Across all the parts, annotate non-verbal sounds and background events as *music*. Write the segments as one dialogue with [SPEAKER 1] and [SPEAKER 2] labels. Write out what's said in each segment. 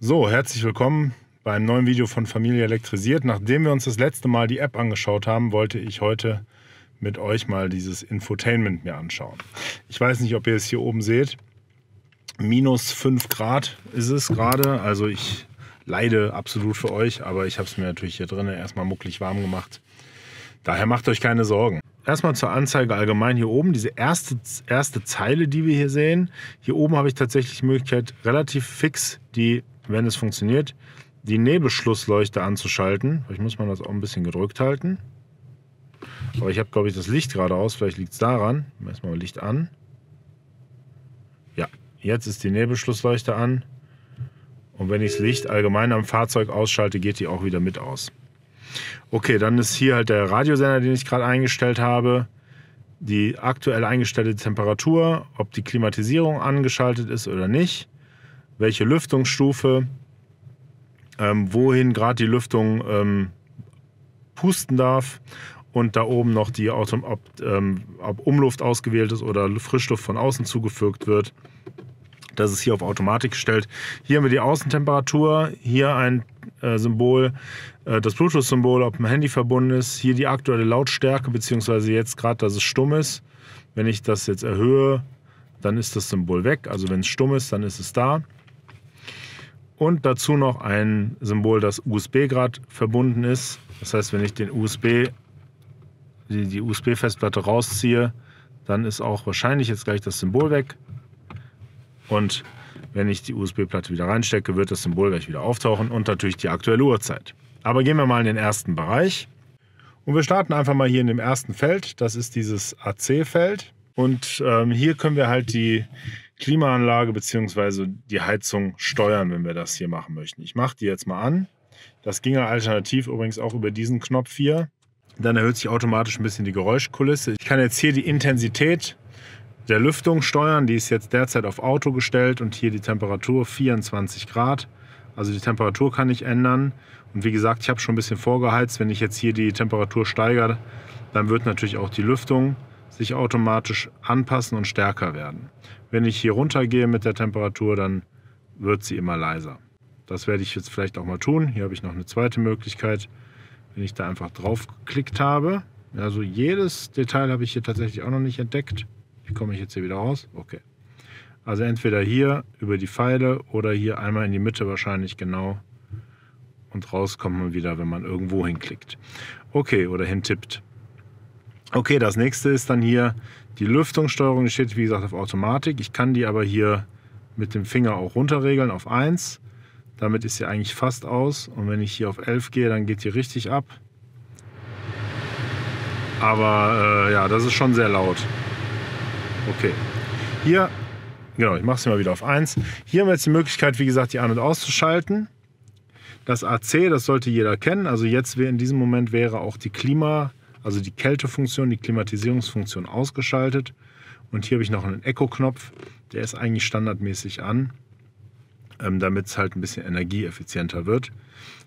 [SPEAKER 1] So, herzlich willkommen bei einem neuen Video von Familie Elektrisiert. Nachdem wir uns das letzte Mal die App angeschaut haben, wollte ich heute mit euch mal dieses Infotainment mir anschauen. Ich weiß nicht, ob ihr es hier oben seht. Minus 5 Grad ist es gerade. Also ich leide absolut für euch, aber ich habe es mir natürlich hier drinnen erstmal mucklig warm gemacht. Daher macht euch keine Sorgen. Erstmal zur Anzeige allgemein hier oben. Diese erste, erste Zeile, die wir hier sehen. Hier oben habe ich tatsächlich die Möglichkeit, relativ fix die wenn es funktioniert, die Nebelschlussleuchte anzuschalten. Vielleicht muss man das auch ein bisschen gedrückt halten. Aber ich habe, glaube ich, das Licht gerade aus. Vielleicht liegt es daran. Messen wir mal Licht an. Ja, jetzt ist die Nebelschlussleuchte an. Und wenn ich das Licht allgemein am Fahrzeug ausschalte, geht die auch wieder mit aus. Okay, dann ist hier halt der Radiosender, den ich gerade eingestellt habe. Die aktuell eingestellte Temperatur, ob die Klimatisierung angeschaltet ist oder nicht welche Lüftungsstufe, ähm, wohin gerade die Lüftung ähm, pusten darf und da oben noch die, Auto, ob, ähm, ob Umluft ausgewählt ist oder Frischluft von außen zugefügt wird. Das ist hier auf Automatik gestellt. Hier haben wir die Außentemperatur, hier ein äh, Symbol, äh, das Bluetooth-Symbol, ob mein Handy verbunden ist, hier die aktuelle Lautstärke, beziehungsweise jetzt gerade, dass es stumm ist. Wenn ich das jetzt erhöhe, dann ist das Symbol weg. Also wenn es stumm ist, dann ist es da und dazu noch ein Symbol, das USB-Grad verbunden ist. Das heißt, wenn ich den USB, die, die USB-Festplatte rausziehe, dann ist auch wahrscheinlich jetzt gleich das Symbol weg. Und wenn ich die USB-Platte wieder reinstecke, wird das Symbol gleich wieder auftauchen und natürlich die aktuelle Uhrzeit. Aber gehen wir mal in den ersten Bereich. Und wir starten einfach mal hier in dem ersten Feld. Das ist dieses AC-Feld. Und ähm, hier können wir halt die Klimaanlage bzw. die Heizung steuern, wenn wir das hier machen möchten. Ich mache die jetzt mal an. Das ginge alternativ übrigens auch über diesen Knopf hier. Dann erhöht sich automatisch ein bisschen die Geräuschkulisse. Ich kann jetzt hier die Intensität der Lüftung steuern. Die ist jetzt derzeit auf Auto gestellt und hier die Temperatur 24 Grad. Also die Temperatur kann ich ändern. Und wie gesagt, ich habe schon ein bisschen vorgeheizt. Wenn ich jetzt hier die Temperatur steigere, dann wird natürlich auch die Lüftung sich automatisch anpassen und stärker werden. Wenn ich hier runtergehe mit der Temperatur, dann wird sie immer leiser. Das werde ich jetzt vielleicht auch mal tun. Hier habe ich noch eine zweite Möglichkeit, wenn ich da einfach drauf geklickt habe. Also jedes Detail habe ich hier tatsächlich auch noch nicht entdeckt. Wie komme ich jetzt hier wieder raus? Okay. Also entweder hier über die Pfeile oder hier einmal in die Mitte wahrscheinlich genau. Und raus kommt man wieder, wenn man irgendwo hinklickt. Okay, oder hintippt. Okay, das nächste ist dann hier die Lüftungssteuerung. Die steht wie gesagt auf Automatik. Ich kann die aber hier mit dem Finger auch runterregeln auf 1. Damit ist sie eigentlich fast aus. Und wenn ich hier auf 11 gehe, dann geht die richtig ab. Aber äh, ja, das ist schon sehr laut. Okay. Hier, genau, ich mache es mal wieder auf 1. Hier haben wir jetzt die Möglichkeit, wie gesagt, die an- und auszuschalten. Das AC, das sollte jeder kennen. Also jetzt in diesem Moment wäre auch die Klima, also die Kältefunktion, die Klimatisierungsfunktion ausgeschaltet. Und hier habe ich noch einen echo knopf der ist eigentlich standardmäßig an, ähm, damit es halt ein bisschen energieeffizienter wird.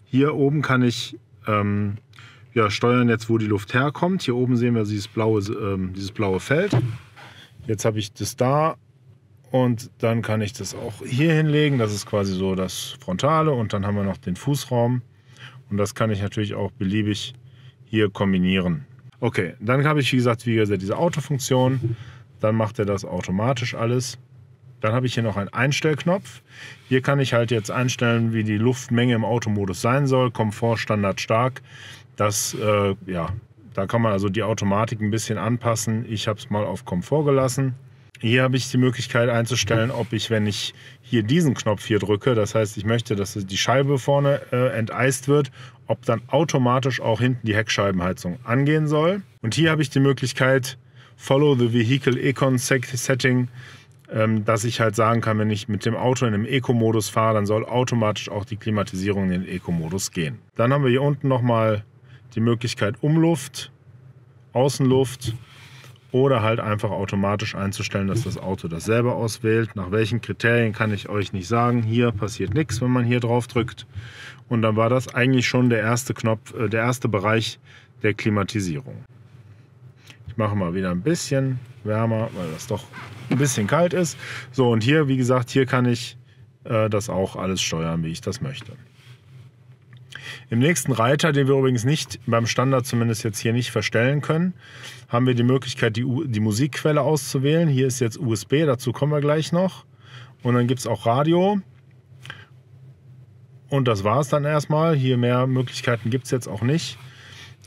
[SPEAKER 1] Hier oben kann ich ähm, ja, steuern jetzt, wo die Luft herkommt. Hier oben sehen wir dieses blaue, ähm, dieses blaue Feld. Jetzt habe ich das da und dann kann ich das auch hier hinlegen. Das ist quasi so das Frontale und dann haben wir noch den Fußraum. Und das kann ich natürlich auch beliebig hier kombinieren. Okay, dann habe ich, wie gesagt, wie gesagt, diese Autofunktion. Dann macht er das automatisch alles. Dann habe ich hier noch einen Einstellknopf. Hier kann ich halt jetzt einstellen, wie die Luftmenge im Automodus sein soll. Komfort, Standard, stark. Das, äh, ja, da kann man also die Automatik ein bisschen anpassen. Ich habe es mal auf Komfort gelassen. Hier habe ich die Möglichkeit einzustellen, ob ich, wenn ich hier diesen Knopf hier drücke, das heißt, ich möchte, dass die Scheibe vorne äh, enteist wird, ob dann automatisch auch hinten die Heckscheibenheizung angehen soll. Und hier habe ich die Möglichkeit, Follow the Vehicle Econ Setting, ähm, dass ich halt sagen kann, wenn ich mit dem Auto in dem Eco-Modus fahre, dann soll automatisch auch die Klimatisierung in den Eco-Modus gehen. Dann haben wir hier unten nochmal die Möglichkeit Umluft, Außenluft oder halt einfach automatisch einzustellen, dass das Auto das selber auswählt. Nach welchen Kriterien kann ich euch nicht sagen. Hier passiert nichts, wenn man hier drauf drückt. Und dann war das eigentlich schon der erste Knopf, äh, der erste Bereich der Klimatisierung. Ich mache mal wieder ein bisschen wärmer, weil das doch ein bisschen kalt ist. So, und hier, wie gesagt, hier kann ich äh, das auch alles steuern, wie ich das möchte. Im nächsten Reiter, den wir übrigens nicht beim Standard zumindest jetzt hier nicht verstellen können, haben wir die Möglichkeit, die, die Musikquelle auszuwählen. Hier ist jetzt USB, dazu kommen wir gleich noch. Und dann gibt es auch Radio. Und das war es dann erstmal. Hier mehr Möglichkeiten gibt es jetzt auch nicht,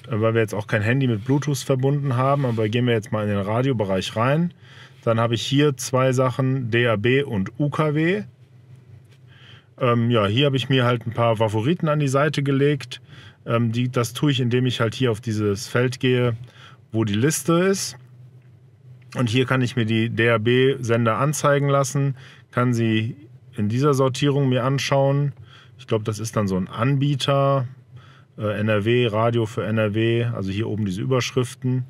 [SPEAKER 1] äh, weil wir jetzt auch kein Handy mit Bluetooth verbunden haben. Aber gehen wir jetzt mal in den Radiobereich rein. Dann habe ich hier zwei Sachen, DAB und UKW. Ähm, ja, hier habe ich mir halt ein paar Favoriten an die Seite gelegt. Ähm, die, das tue ich, indem ich halt hier auf dieses Feld gehe, wo die Liste ist. Und hier kann ich mir die DAB-Sender anzeigen lassen, kann sie in dieser Sortierung mir anschauen. Ich glaube, das ist dann so ein Anbieter, äh, NRW, Radio für NRW, also hier oben diese Überschriften.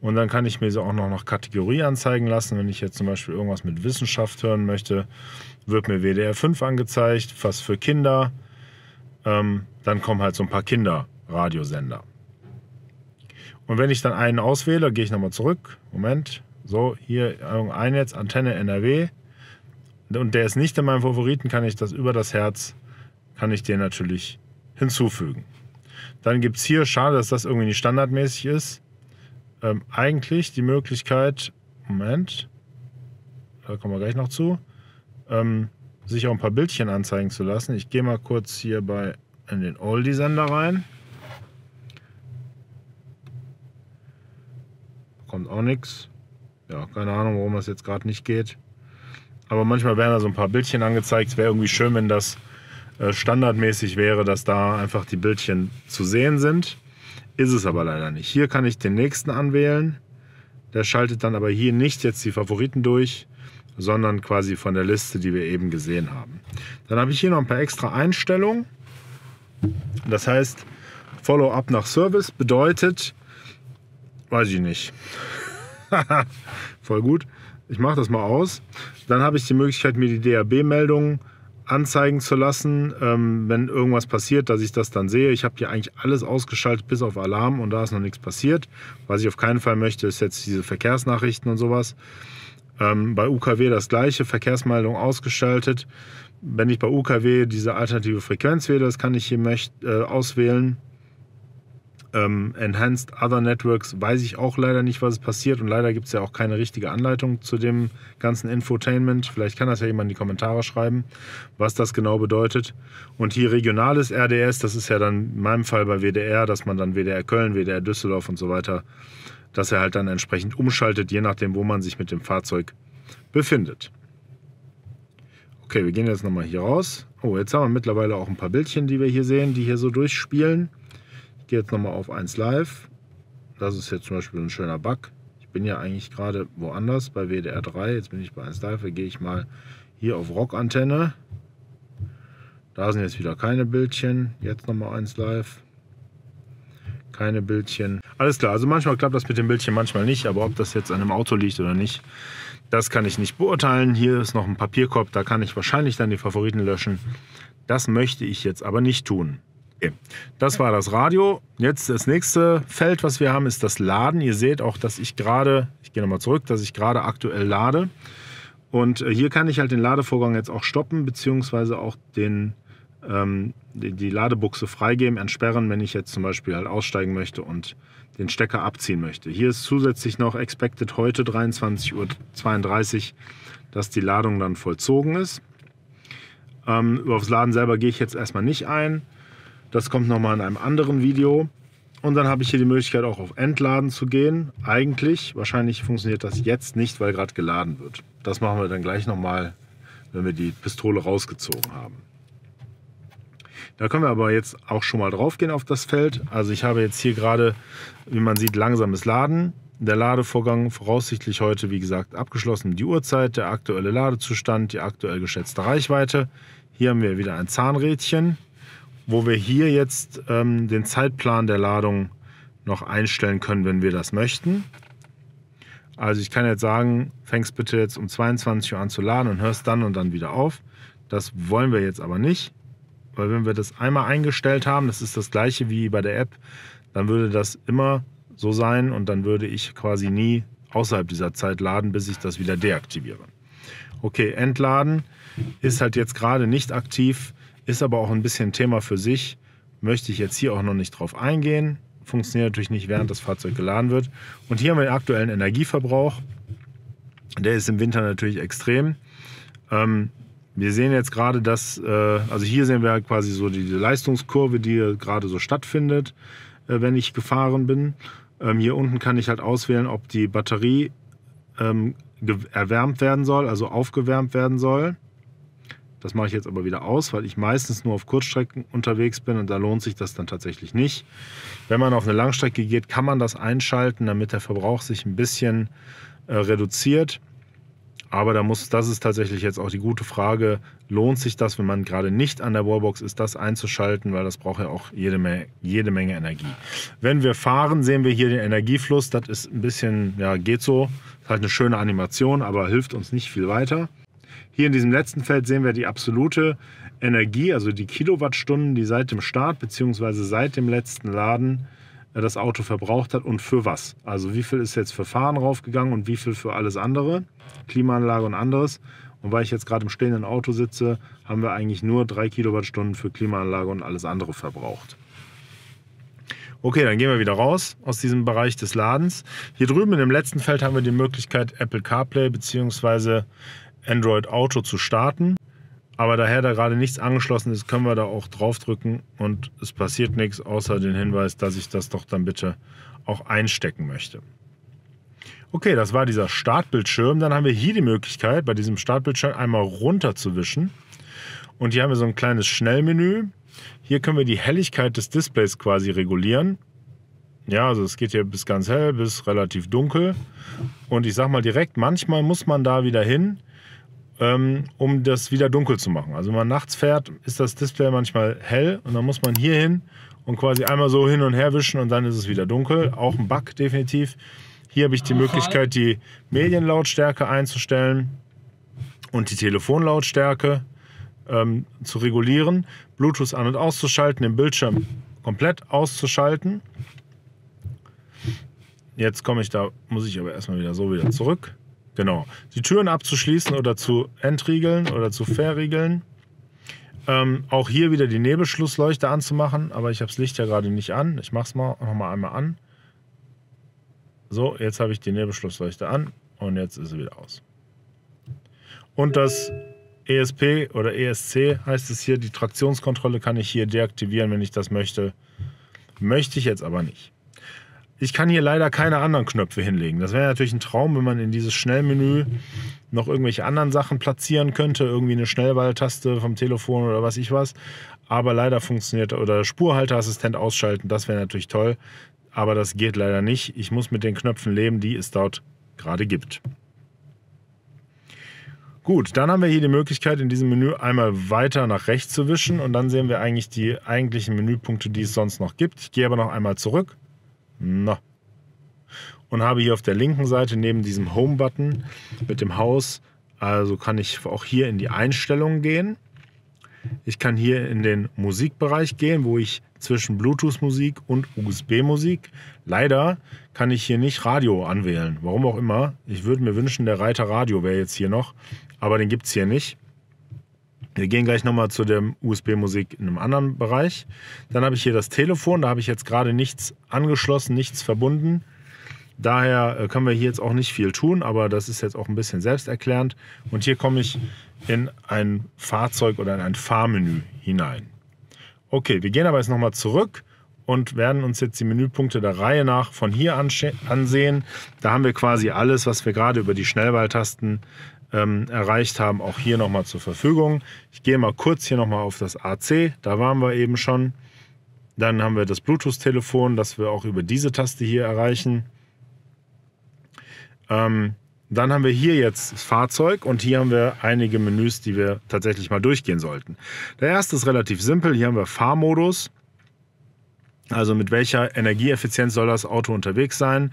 [SPEAKER 1] Und dann kann ich mir sie auch noch nach Kategorie anzeigen lassen. Wenn ich jetzt zum Beispiel irgendwas mit Wissenschaft hören möchte, wird mir WDR 5 angezeigt, was für Kinder. Ähm, dann kommen halt so ein paar Kinderradiosender. Und wenn ich dann einen auswähle, gehe ich nochmal zurück. Moment, so, hier ein jetzt, Antenne NRW. Und der ist nicht in meinem Favoriten, kann ich das über das Herz, kann ich den natürlich hinzufügen. Dann gibt es hier, schade, dass das irgendwie nicht standardmäßig ist, ähm, eigentlich die Möglichkeit, Moment, da kommen wir gleich noch zu, ähm, sich auch ein paar Bildchen anzeigen zu lassen. Ich gehe mal kurz hier bei in den Oldie-Sender rein. Kommt auch nichts. Ja, keine Ahnung, warum das jetzt gerade nicht geht. Aber manchmal werden da so ein paar Bildchen angezeigt. Es Wäre irgendwie schön, wenn das äh, standardmäßig wäre, dass da einfach die Bildchen zu sehen sind. Ist es aber leider nicht. Hier kann ich den nächsten anwählen. Der schaltet dann aber hier nicht jetzt die Favoriten durch, sondern quasi von der Liste, die wir eben gesehen haben. Dann habe ich hier noch ein paar extra Einstellungen. Das heißt, Follow-up nach Service bedeutet, weiß ich nicht. *laughs* Voll gut. Ich mache das mal aus. Dann habe ich die Möglichkeit, mir die DAB-Meldungen anzeigen zu lassen, ähm, wenn irgendwas passiert, dass ich das dann sehe. Ich habe hier eigentlich alles ausgeschaltet, bis auf Alarm und da ist noch nichts passiert. Was ich auf keinen Fall möchte, ist jetzt diese Verkehrsnachrichten und sowas. Ähm, bei UKW das gleiche, Verkehrsmeldung ausgeschaltet. Wenn ich bei UKW diese alternative Frequenz wähle, das kann ich hier möcht, äh, auswählen. Ähm, Enhanced Other Networks weiß ich auch leider nicht, was passiert und leider gibt es ja auch keine richtige Anleitung zu dem ganzen Infotainment. Vielleicht kann das ja jemand in die Kommentare schreiben, was das genau bedeutet. Und hier regionales RDS, das ist ja dann in meinem Fall bei WDR, dass man dann WDR Köln, WDR Düsseldorf und so weiter dass er halt dann entsprechend umschaltet, je nachdem, wo man sich mit dem Fahrzeug befindet. Okay, wir gehen jetzt nochmal hier raus. Oh, jetzt haben wir mittlerweile auch ein paar Bildchen, die wir hier sehen, die hier so durchspielen. Ich gehe jetzt nochmal auf 1 Live. Das ist jetzt zum Beispiel ein schöner Bug. Ich bin ja eigentlich gerade woanders, bei WDR 3. Jetzt bin ich bei 1 Live. Da gehe ich mal hier auf Rockantenne. Da sind jetzt wieder keine Bildchen. Jetzt nochmal 1 Live keine Bildchen. Alles klar, also manchmal klappt das mit dem Bildchen, manchmal nicht. Aber ob das jetzt an einem Auto liegt oder nicht, das kann ich nicht beurteilen. Hier ist noch ein Papierkorb, da kann ich wahrscheinlich dann die Favoriten löschen. Das möchte ich jetzt aber nicht tun. Das war das Radio. Jetzt das nächste Feld, was wir haben, ist das Laden. Ihr seht auch, dass ich gerade, ich gehe nochmal zurück, dass ich gerade aktuell lade. Und äh, hier kann ich halt den Ladevorgang jetzt auch stoppen, beziehungsweise auch den ähm, die, die, Ladebuchse freigeben, entsperren, wenn ich jetzt zum Beispiel halt aussteigen möchte und den Stecker abziehen möchte. Hier ist zusätzlich noch expected heute 23.32 Uhr, dass die Ladung dann vollzogen ist. Ähm, über das Laden selber gehe ich jetzt erstmal nicht ein. Das kommt nochmal in einem anderen Video. Und dann habe ich hier die Möglichkeit auch auf Entladen zu gehen. Eigentlich, wahrscheinlich funktioniert das jetzt nicht, weil gerade geladen wird. Das machen wir dann gleich nochmal, wenn wir die Pistole rausgezogen haben. Da können wir aber jetzt auch schon mal drauf gehen auf das Feld. Also ich habe jetzt hier gerade, wie man sieht, langsames Laden. Der Ladevorgang voraussichtlich heute, wie gesagt, abgeschlossen. Die Uhrzeit, der aktuelle Ladezustand, die aktuell geschätzte Reichweite. Hier haben wir wieder ein Zahnrädchen, wo wir hier jetzt ähm, den Zeitplan der Ladung noch einstellen können, wenn wir das möchten. Also ich kann jetzt sagen, fängst bitte jetzt um 22 Uhr an zu laden und hörst dann und dann wieder auf. Das wollen wir jetzt aber nicht. Weil wenn wir das einmal eingestellt haben, das ist das gleiche wie bei der App, dann würde das immer so sein und dann würde ich quasi nie außerhalb dieser Zeit laden, bis ich das wieder deaktiviere. Okay, entladen ist halt jetzt gerade nicht aktiv, ist aber auch ein bisschen Thema für sich. Möchte ich jetzt hier auch noch nicht drauf eingehen. Funktioniert natürlich nicht, während das Fahrzeug geladen wird. Und hier haben wir den aktuellen Energieverbrauch. Der ist im Winter natürlich extrem. Ähm, wir sehen jetzt gerade, dass, äh, also hier sehen wir halt quasi so die Leistungskurve, die gerade so stattfindet, äh, wenn ich gefahren bin. Ähm, hier unten kann ich halt auswählen, ob die Batterie ähm, erwärmt werden soll, also aufgewärmt werden soll. Das mache ich jetzt aber wieder aus, weil ich meistens nur auf Kurzstrecken unterwegs bin und da lohnt sich das dann tatsächlich nicht. Wenn man auf eine Langstrecke geht, kann man das einschalten, damit der Verbrauch sich ein bisschen äh, reduziert. Aber da muss, das ist tatsächlich jetzt auch die gute Frage, lohnt sich das, wenn man gerade nicht an der Wallbox ist, das einzuschalten, weil das braucht ja auch jede, Menge, jede Menge Energie. Wenn wir fahren, sehen wir hier den Energiefluss. Das ist ein bisschen, ja, geht so. Ist halt eine schöne Animation, aber hilft uns nicht viel weiter. Hier in diesem letzten Feld sehen wir die absolute Energie, also die Kilowattstunden, die seit dem Start bzw. seit dem letzten Laden das Auto verbraucht hat und für was. Also wie viel ist jetzt für Fahren raufgegangen und wie viel für alles andere, Klimaanlage und anderes. Und weil ich jetzt gerade im stehenden Auto sitze, haben wir eigentlich nur drei Kilowattstunden für Klimaanlage und alles andere verbraucht. Okay, dann gehen wir wieder raus aus diesem Bereich des Ladens. Hier drüben in dem letzten Feld haben wir die Möglichkeit, Apple CarPlay bzw. Android Auto zu starten. Aber daher da gerade nichts angeschlossen ist, können wir da auch draufdrücken und es passiert nichts, außer den Hinweis, dass ich das doch dann bitte auch einstecken möchte. Okay, das war dieser Startbildschirm. Dann haben wir hier die Möglichkeit, bei diesem Startbildschirm einmal runterzuwischen. Und hier haben wir so ein kleines Schnellmenü. Hier können wir die Helligkeit des Displays quasi regulieren. Ja, also es geht hier bis ganz hell, bis relativ dunkel. Und ich sag mal direkt, manchmal muss man da wieder hin, ähm, um das wieder dunkel zu machen. Also wenn man nachts fährt, ist das Display manchmal hell und dann muss man hier hin und quasi einmal so hin und her wischen und dann ist es wieder dunkel. Auch ein Bug definitiv. Hier habe ich die Möglichkeit, die Medienlautstärke einzustellen und die Telefonlautstärke ähm, zu regulieren, Bluetooth an und auszuschalten, den Bildschirm komplett auszuschalten. Jetzt komme ich da, muss ich aber erstmal wieder so wieder zurück. Genau. Die Türen abzuschließen oder zu entriegeln oder zu verriegeln. Ähm, auch hier wieder die Nebelschlussleuchte anzumachen, aber ich habe das Licht ja gerade nicht an. Ich mache es mal nochmal einmal an. So, jetzt habe ich die Nebelschlussleuchte an und jetzt ist sie wieder aus. Und das ESP oder ESC heißt es hier, die Traktionskontrolle kann ich hier deaktivieren, wenn ich das möchte. Möchte ich jetzt aber nicht. Ich kann hier leider keine anderen Knöpfe hinlegen. Das wäre natürlich ein Traum, wenn man in dieses Schnellmenü noch irgendwelche anderen Sachen platzieren könnte. Irgendwie eine Schnellballtaste vom Telefon oder was ich was. Aber leider funktioniert oder Spurhalteassistent ausschalten, das wäre natürlich toll. Aber das geht leider nicht. Ich muss mit den Knöpfen leben, die es dort gerade gibt. Gut, dann haben wir hier die Möglichkeit, in diesem Menü einmal weiter nach rechts zu wischen und dann sehen wir eigentlich die eigentlichen Menüpunkte, die es sonst noch gibt. Ich gehe aber noch einmal zurück na. Und habe hier auf der linken Seite neben diesem Home-Button mit dem Haus, also kann ich auch hier in die Einstellungen gehen. Ich kann hier in den Musikbereich gehen, wo ich zwischen Bluetooth-Musik und USB-Musik. Leider kann ich hier nicht Radio anwählen. Warum auch immer. Ich würde mir wünschen, der Reiter Radio wäre jetzt hier noch, aber den gibt es hier nicht. Wir gehen gleich nochmal zu der USB-Musik in einem anderen Bereich. Dann habe ich hier das Telefon, da habe ich jetzt gerade nichts angeschlossen, nichts verbunden. Daher äh, können wir hier jetzt auch nicht viel tun, aber das ist jetzt auch ein bisschen selbsterklärend. Und hier komme ich in ein Fahrzeug oder in ein Fahrmenü hinein. Okay, wir gehen aber jetzt nochmal zurück und werden uns jetzt die Menüpunkte der Reihe nach von hier ansehen. Da haben wir quasi alles, was wir gerade über die Schnellwahltasten ähm, erreicht haben, auch hier nochmal zur Verfügung. Ich gehe mal kurz hier nochmal auf das AC, da waren wir eben schon. Dann haben wir das Bluetooth-Telefon, das wir auch über diese Taste hier erreichen. Ähm, dann haben wir hier jetzt das Fahrzeug und hier haben wir einige Menüs, die wir tatsächlich mal durchgehen sollten. Der erste ist relativ simpel, hier haben wir Fahrmodus. Also mit welcher Energieeffizienz soll das Auto unterwegs sein?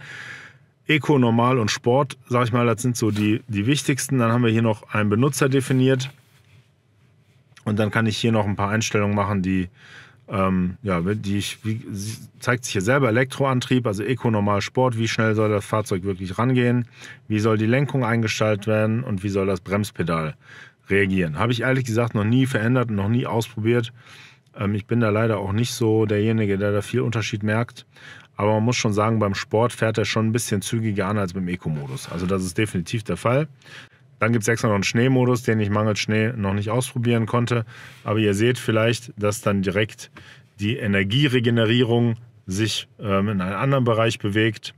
[SPEAKER 1] Eco, Normal und Sport, sag ich mal, das sind so die, die wichtigsten. Dann haben wir hier noch einen Benutzer definiert. Und dann kann ich hier noch ein paar Einstellungen machen, die, ähm, ja, die ich, wie, zeigt sich hier selber Elektroantrieb, also Eco, Normal, Sport. Wie schnell soll das Fahrzeug wirklich rangehen? Wie soll die Lenkung eingestellt werden? Und wie soll das Bremspedal reagieren? Habe ich ehrlich gesagt noch nie verändert und noch nie ausprobiert. Ähm, ich bin da leider auch nicht so derjenige, der da viel Unterschied merkt. Aber man muss schon sagen, beim Sport fährt er schon ein bisschen zügiger an als beim Eco-Modus. Also das ist definitiv der Fall. Dann gibt es extra noch einen Schneemodus, den ich mangels Schnee noch nicht ausprobieren konnte. Aber ihr seht vielleicht, dass dann direkt die Energieregenerierung sich ähm, in einen anderen Bereich bewegt.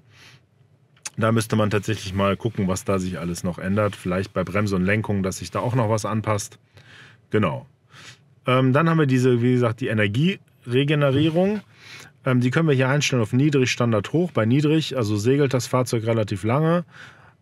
[SPEAKER 1] Da müsste man tatsächlich mal gucken, was da sich alles noch ändert. Vielleicht bei Bremse und Lenkung, dass sich da auch noch was anpasst. Genau. Ähm, dann haben wir diese, wie gesagt, die Energieregenerierung. Ähm, die können wir hier einstellen auf niedrig, Standard, hoch. Bei niedrig, also segelt das Fahrzeug relativ lange,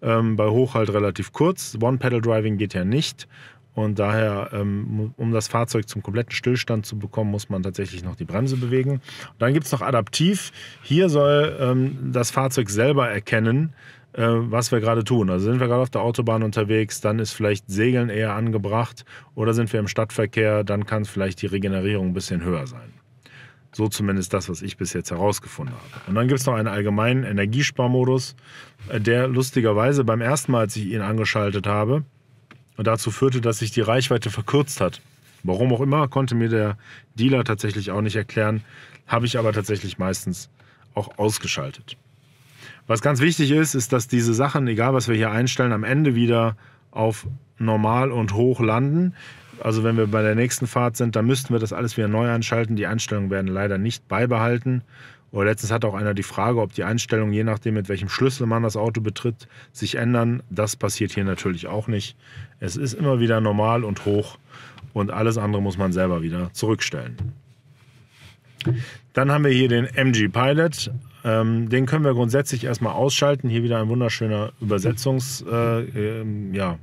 [SPEAKER 1] ähm, bei hoch halt relativ kurz. One-Pedal-Driving geht ja nicht. Und daher, ähm, um das Fahrzeug zum kompletten Stillstand zu bekommen, muss man tatsächlich noch die Bremse bewegen. dann gibt es noch adaptiv. Hier soll ähm, das Fahrzeug selber erkennen, äh, was wir gerade tun. Also sind wir gerade auf der Autobahn unterwegs, dann ist vielleicht Segeln eher angebracht. Oder sind wir im Stadtverkehr, dann kann vielleicht die Regenerierung ein bisschen höher sein. So zumindest das, was ich bis jetzt herausgefunden habe. Und dann gibt es noch einen allgemeinen Energiesparmodus, äh, der lustigerweise beim ersten Mal, als ich ihn angeschaltet habe, dazu führte, dass sich die Reichweite verkürzt hat. Warum auch immer, konnte mir der Dealer tatsächlich auch nicht erklären, habe ich aber tatsächlich meistens auch ausgeschaltet. Was ganz wichtig ist, ist, dass diese Sachen, egal was wir hier einstellen, am Ende wieder auf normal und hoch landen. Also wenn wir bei der nächsten Fahrt sind, dann müssten wir das alles wieder neu anschalten. Die Einstellungen werden leider nicht beibehalten. Oder letztens hat auch einer die Frage, ob die Einstellungen, je nachdem mit welchem Schlüssel man das Auto betritt, sich ändern. Das passiert hier natürlich auch nicht. Es ist immer wieder normal und hoch und alles andere muss man selber wieder zurückstellen. Dann haben wir hier den MG Pilot. Ähm, den können wir grundsätzlich erstmal ausschalten. Hier wieder ein wunderschöner Übersetzungsfehler. Äh, ähm, ja,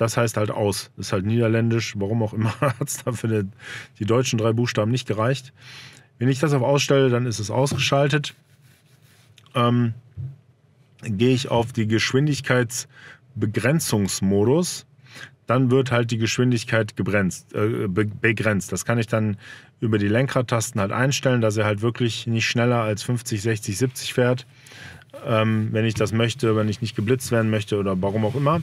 [SPEAKER 1] das heißt halt aus. Ist halt niederländisch, warum auch immer, *laughs* hat es dafür die deutschen drei Buchstaben nicht gereicht. Wenn ich das auf ausstelle, dann ist es ausgeschaltet. Ähm, gehe ich auf die Geschwindigkeitsbegrenzungsmodus, dann wird halt die Geschwindigkeit gebremst, äh, begrenzt. Das kann ich dann über die Lenkradtasten halt einstellen, dass er halt wirklich nicht schneller als 50, 60, 70 fährt, ähm, wenn ich das möchte, wenn ich nicht geblitzt werden möchte oder warum auch immer.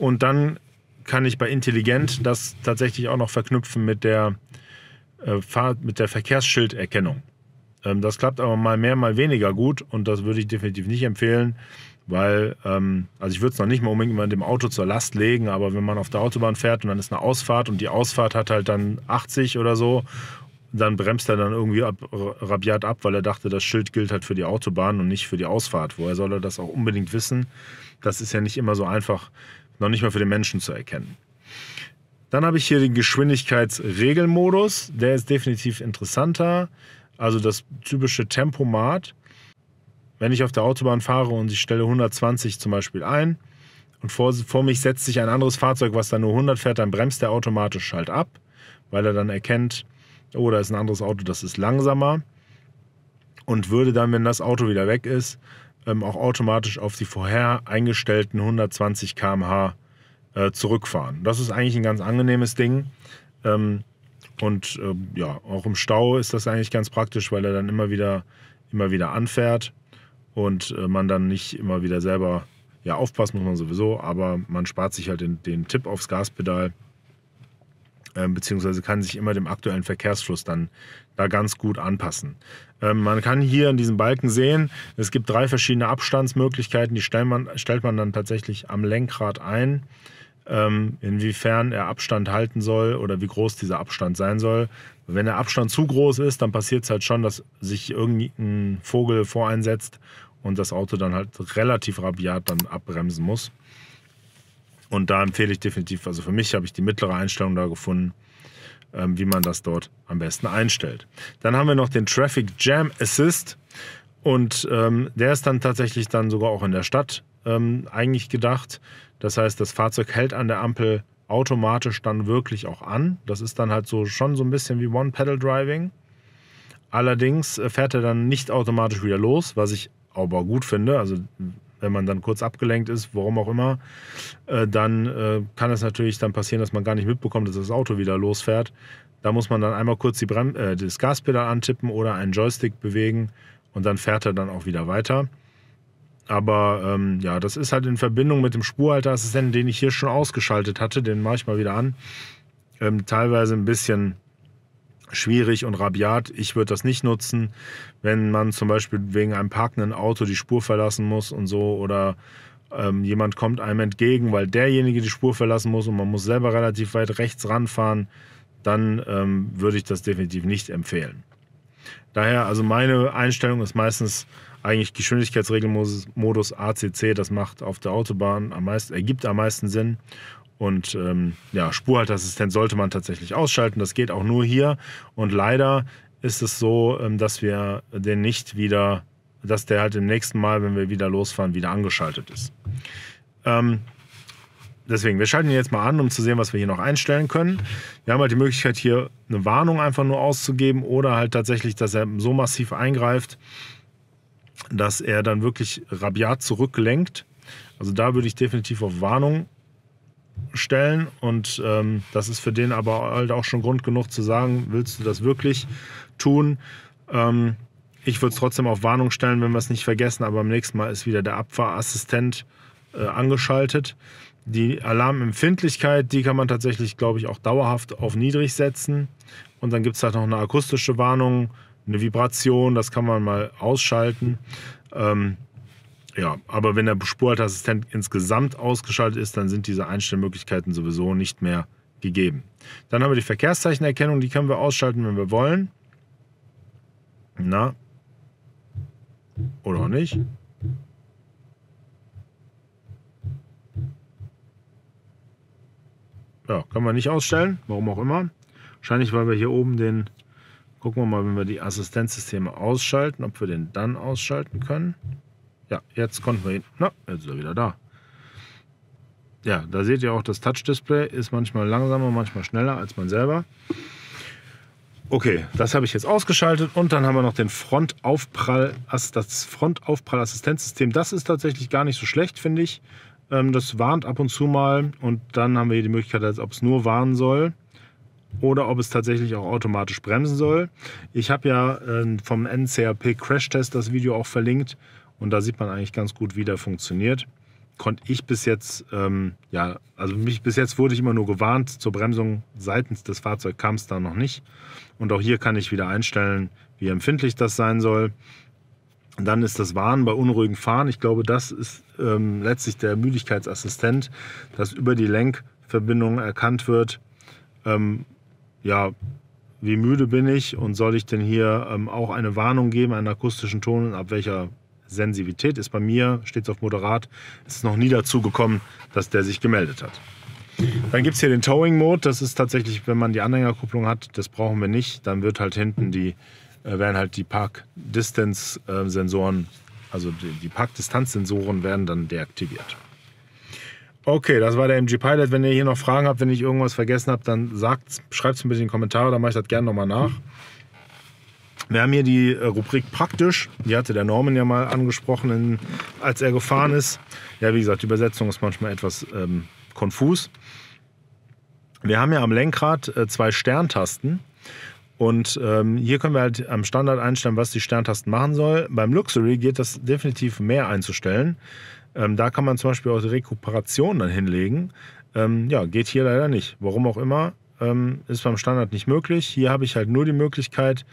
[SPEAKER 1] Und dann kann ich bei intelligent das tatsächlich auch noch verknüpfen mit der, äh, mit der Verkehrsschilderkennung. Ähm, das klappt aber mal mehr, mal weniger gut und das würde ich definitiv nicht empfehlen, weil, ähm, also ich würde es noch nicht mal unbedingt mal dem Auto zur Last legen, aber wenn man auf der Autobahn fährt und dann ist eine Ausfahrt und die Ausfahrt hat halt dann 80 oder so, dann bremst er dann irgendwie ab, rabiat ab, weil er dachte, das Schild gilt halt für die Autobahn und nicht für die Ausfahrt. Woher soll er das auch unbedingt wissen? Das ist ja nicht immer so einfach noch nicht mal für den Menschen zu erkennen. Dann habe ich hier den Geschwindigkeitsregelmodus. Der ist definitiv interessanter. Also das typische Tempomat. Wenn ich auf der Autobahn fahre und ich stelle 120 zum Beispiel ein und vor, vor mich setzt sich ein anderes Fahrzeug, was da nur 100 fährt, dann bremst der automatisch halt ab, weil er dann erkennt, oh, da ist ein anderes Auto, das ist langsamer. Und würde dann, wenn das Auto wieder weg ist, ähm, auch automatisch auf die vorher eingestellten 120 km/h äh, zurückfahren. Das ist eigentlich ein ganz angenehmes Ding. Ähm, und ähm, ja, auch im Stau ist das eigentlich ganz praktisch, weil er dann immer wieder, immer wieder anfährt und äh, man dann nicht immer wieder selber, ja, aufpassen muss man sowieso, aber man spart sich halt den, den Tipp aufs Gaspedal. Ähm, beziehungsweise kann sich immer dem aktuellen Verkehrsfluss dann da ganz gut anpassen. Ähm, man kann hier in diesem Balken sehen, es gibt drei verschiedene Abstandsmöglichkeiten, die stellt man, stellt man dann tatsächlich am Lenkrad ein, ähm, inwiefern er Abstand halten soll oder wie groß dieser Abstand sein soll. Wenn der Abstand zu groß ist, dann passiert es halt schon, dass sich irgendein Vogel voreinsetzt und das Auto dann halt relativ rabiat dann abbremsen muss. Und da empfehle ich definitiv, also für mich habe ich die mittlere Einstellung da gefunden, ähm, wie man das dort am besten einstellt. Dann haben wir noch den Traffic Jam Assist. Und ähm, der ist dann tatsächlich dann sogar auch in der Stadt ähm, eigentlich gedacht. Das heißt, das Fahrzeug hält an der Ampel automatisch dann wirklich auch an. Das ist dann halt so schon so ein bisschen wie One-Pedal-Driving. Allerdings äh, fährt er dann nicht automatisch wieder los, was ich aber gut finde. Also wenn man dann kurz abgelenkt ist, warum auch immer, äh, dann äh, kann es natürlich dann passieren, dass man gar nicht mitbekommt, dass das Auto wieder losfährt. Da muss man dann einmal kurz die Brem äh, das Gaspedal antippen oder einen Joystick bewegen und dann fährt er dann auch wieder weiter. Aber ähm, ja, das ist halt in Verbindung mit dem Spurhalteassistenten, den ich hier schon ausgeschaltet hatte, den mache ich mal wieder an, ähm, teilweise ein bisschen schwierig und rabiat. Ich würde das nicht nutzen, wenn man zum Beispiel wegen einem parkenden Auto die Spur verlassen muss und so oder ähm, jemand kommt einem entgegen, weil derjenige die Spur verlassen muss und man muss selber relativ weit rechts ranfahren, dann ähm, würde ich das definitiv nicht empfehlen. Daher, also meine Einstellung ist meistens eigentlich Geschwindigkeitsregelmodus ACC, das macht auf der Autobahn am meisten, ergibt am meisten Sinn. Und ähm, ja, Spurhalteassistent sollte man tatsächlich ausschalten. Das geht auch nur hier. Und leider ist es so, ähm, dass wir den nicht wieder, dass der halt im nächsten Mal, wenn wir wieder losfahren, wieder angeschaltet ist. Ähm, deswegen, wir schalten ihn jetzt mal an, um zu sehen, was wir hier noch einstellen können. Wir haben halt die Möglichkeit, hier eine Warnung einfach nur auszugeben oder halt tatsächlich, dass er so massiv eingreift, dass er dann wirklich rabiat zurücklenkt. Also da würde ich definitiv auf Warnung stellen. Und ähm, das ist für den aber halt auch schon Grund genug zu sagen, willst du das wirklich tun? Ähm, ich würde es trotzdem auf Warnung stellen, wenn wir es nicht vergessen, aber am nächsten Mal ist wieder der Abfahrassistent äh, angeschaltet. Die Alarmempfindlichkeit, die kann man tatsächlich, glaube ich, auch dauerhaft auf niedrig setzen. Und dann gibt es halt noch eine akustische Warnung, eine Vibration, das kann man mal ausschalten. Ähm, ja, aber wenn der Spurhalteassistent insgesamt ausgeschaltet ist, dann sind diese Einstellmöglichkeiten sowieso nicht mehr gegeben. Dann haben wir die Verkehrszeichenerkennung, die können wir ausschalten, wenn wir wollen. Na? Oder auch nicht? Ja, können wir nicht ausstellen, warum auch immer. Wahrscheinlich, weil wir hier oben den, gucken wir mal, wenn wir die Assistenzsysteme ausschalten, ob wir den dann ausschalten können. Ja, jetzt konnten wir ihn. Na, jetzt ist er wieder da. Ja, da seht ihr auch, das Touch-Display ist manchmal langsamer, manchmal schneller als man selber. Okay, das habe ich jetzt ausgeschaltet und dann haben wir noch den Frontaufprall, das Frontaufprallassistenzsystem. Das ist tatsächlich gar nicht so schlecht, finde ich. Ähm, das warnt ab und zu mal und dann haben wir hier die Möglichkeit, als ob es nur warnen soll oder ob es tatsächlich auch automatisch bremsen soll. Ich habe ja ähm, vom NCAP Crash Test das Video auch verlinkt und da sieht man eigentlich ganz gut, wie der funktioniert. Konnte ich bis jetzt, ähm, ja, also mich bis jetzt wurde ich immer nur gewarnt, zur Bremsung seitens des Fahrzeugs kam es da noch nicht. Und auch hier kann ich wieder einstellen, wie empfindlich das sein soll. dann ist das Warnen bei unruhigem Fahren. Ich glaube, das ist ähm, letztlich der Müdigkeitsassistent, dass über die Lenkverbindung erkannt wird, ähm, ja, wie müde bin ich und soll ich denn hier ähm, auch eine Warnung geben, einen akustischen Ton, ab welcher Sensivität ist bei mir, steht es auf moderat, ist noch nie dazu gekommen, dass der sich gemeldet hat. Dann gibt es hier den Towing-Mode. Das ist tatsächlich, wenn man die Anhängerkupplung hat, das brauchen wir nicht. Dann wird halt hinten die, äh, werden halt die Park-Distance-Sensoren, äh, also die, Park-Distanz-Sensoren werden dann deaktiviert. Okay, das war der MG Pilot. Wenn ihr hier noch Fragen habt, wenn ich irgendwas vergessen habe, dann schreibt es mir in die Kommentare, dann mache ich das gerne nochmal nach. Wir haben hier die äh, Rubrik praktisch, die hatte der Norman ja mal angesprochen, in, als er gefahren ist. Ja, wie gesagt, die Übersetzung ist manchmal etwas ähm, konfus. Wir haben ja am Lenkrad äh, zwei Sterntasten. Und ähm, hier können wir halt am Standard einstellen, was die Sterntasten machen soll. Beim Luxury geht das definitiv mehr einzustellen. Ähm, da kann man zum Beispiel auch die Rekuperation dann hinlegen. Ähm, ja, geht hier leider nicht. Warum auch immer, ähm, ist beim Standard nicht möglich. Hier habe ich halt nur die Möglichkeit,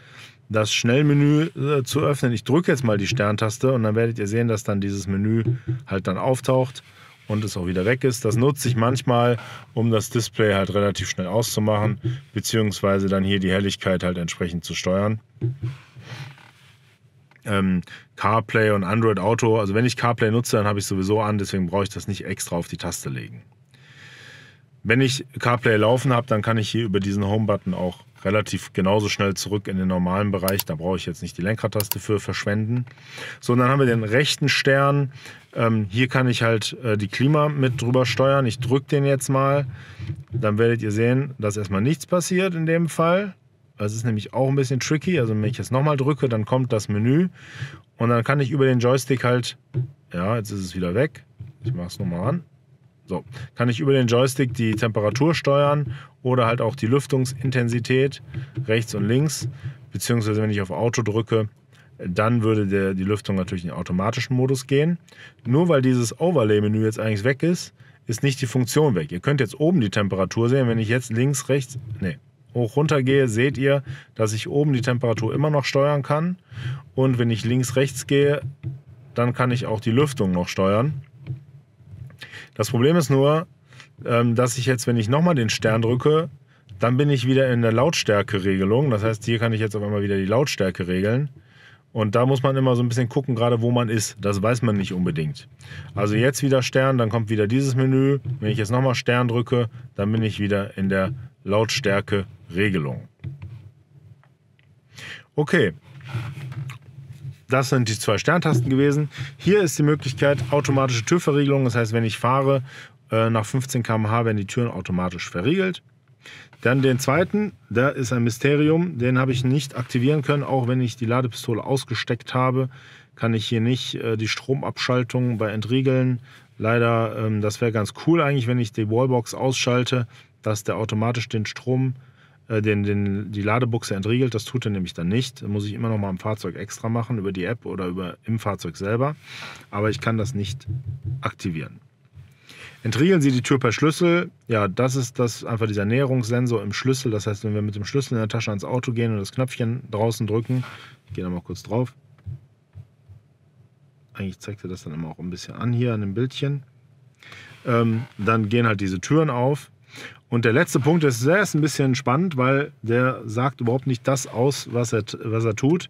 [SPEAKER 1] das Schnellmenü äh, zu öffnen. Ich drücke jetzt mal die Sterntaste und dann werdet ihr sehen, dass dann dieses Menü halt dann auftaucht und es auch wieder weg ist. Das nutze ich manchmal, um das Display halt relativ schnell auszumachen, beziehungsweise dann hier die Helligkeit halt entsprechend zu steuern. Ähm, CarPlay und Android Auto, also wenn ich CarPlay nutze, dann habe ich sowieso an, deswegen brauche ich das nicht extra auf die Taste legen. Wenn ich CarPlay laufen habe, dann kann ich hier über diesen Home-Button auch relativ genauso schnell zurück in den normalen Bereich. Da brauche ich jetzt nicht die Lenkradtaste für verschwenden. So, und dann haben wir den rechten Stern. Ähm, hier kann ich halt äh, die Klima mit drüber steuern. Ich drücke den jetzt mal. Dann werdet ihr sehen, dass erstmal nichts passiert in dem Fall. Das ist nämlich auch ein bisschen tricky. Also wenn ich jetzt nochmal drücke, dann kommt das Menü. Und dann kann ich über den Joystick halt... Ja, jetzt ist es wieder weg. Ich mache es nochmal an. So, kann ich über den Joystick die Temperatur steuern oder halt auch die Lüftungsintensität rechts und links. Beziehungsweise wenn ich auf Auto drücke, dann würde der, die Lüftung natürlich in den automatischen Modus gehen. Nur weil dieses Overlay-Menü jetzt eigentlich weg ist, ist nicht die Funktion weg. Ihr könnt jetzt oben die Temperatur sehen. Wenn ich jetzt links, rechts, nee, hoch runter gehe, seht ihr, dass ich oben die Temperatur immer noch steuern kann. Und wenn ich links, rechts gehe, dann kann ich auch die Lüftung noch steuern. Das Problem ist nur, ähm, dass ich jetzt, wenn ich nochmal den Stern drücke, dann bin ich wieder in der Lautstärke-Regelung. Das heißt, hier kann ich jetzt auf einmal wieder die Lautstärke regeln. Und da muss man immer so ein bisschen gucken, gerade wo man ist. Das weiß man nicht unbedingt. Also jetzt wieder Stern, dann kommt wieder dieses Menü. Wenn ich jetzt nochmal Stern drücke, dann bin ich wieder in der Lautstärke-Regelung. Okay, das sind die zwei Sterntasten gewesen. Hier ist die Möglichkeit automatische Türverriegelung. Das heißt, wenn ich fahre, äh, nach 15 km/h werden die Türen automatisch verriegelt. Dann den zweiten, der ist ein Mysterium, den habe ich nicht aktivieren können, auch wenn ich die Ladepistole ausgesteckt habe, kann ich hier nicht äh, die Stromabschaltung bei Entriegeln. Leider, ähm, das wäre ganz cool eigentlich, wenn ich die Wallbox ausschalte, dass der automatisch den Strom äh, den, den, die Ladebuchse entriegelt. Das tut er nämlich dann nicht. Das muss ich immer noch mal im Fahrzeug extra machen, über die App oder über, im Fahrzeug selber. Aber ich kann das nicht aktivieren. Entriegeln Sie die Tür per Schlüssel. Ja, das ist das einfach dieser Näherungssensor im Schlüssel. Das heißt, wenn wir mit dem Schlüssel in der Tasche ans Auto gehen und das Knöpfchen draußen drücken, ich gehe da mal kurz drauf. Eigentlich zeigt er das dann immer auch ein bisschen an hier an dem Bildchen. Ähm, dann gehen halt diese Türen auf und der letzte Punkt ist, der ist ein bisschen spannend, weil der sagt überhaupt nicht das aus, was er, was er tut.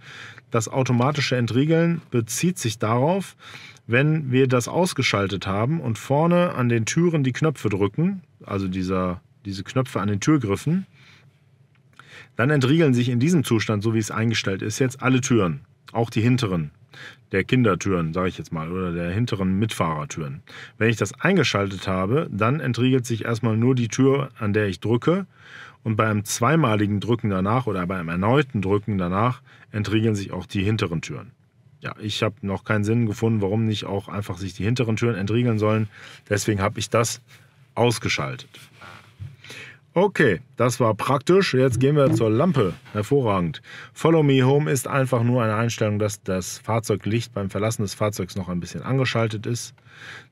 [SPEAKER 1] Das automatische Entriegeln bezieht sich darauf, wenn wir das ausgeschaltet haben und vorne an den Türen die Knöpfe drücken, also dieser, diese Knöpfe an den Türgriffen, dann entriegeln sich in diesem Zustand, so wie es eingestellt ist, jetzt alle Türen, auch die hinteren der Kindertüren, sage ich jetzt mal, oder der hinteren Mitfahrertüren. Wenn ich das eingeschaltet habe, dann entriegelt sich erstmal nur die Tür, an der ich drücke. Und beim zweimaligen Drücken danach oder beim erneuten Drücken danach entriegeln sich auch die hinteren Türen. Ja, ich habe noch keinen Sinn gefunden, warum nicht auch einfach sich die hinteren Türen entriegeln sollen. Deswegen habe ich das ausgeschaltet. Okay, das war praktisch. Jetzt gehen wir zur Lampe. Hervorragend. Follow Me Home ist einfach nur eine Einstellung, dass das Fahrzeuglicht beim Verlassen des Fahrzeugs noch ein bisschen angeschaltet ist.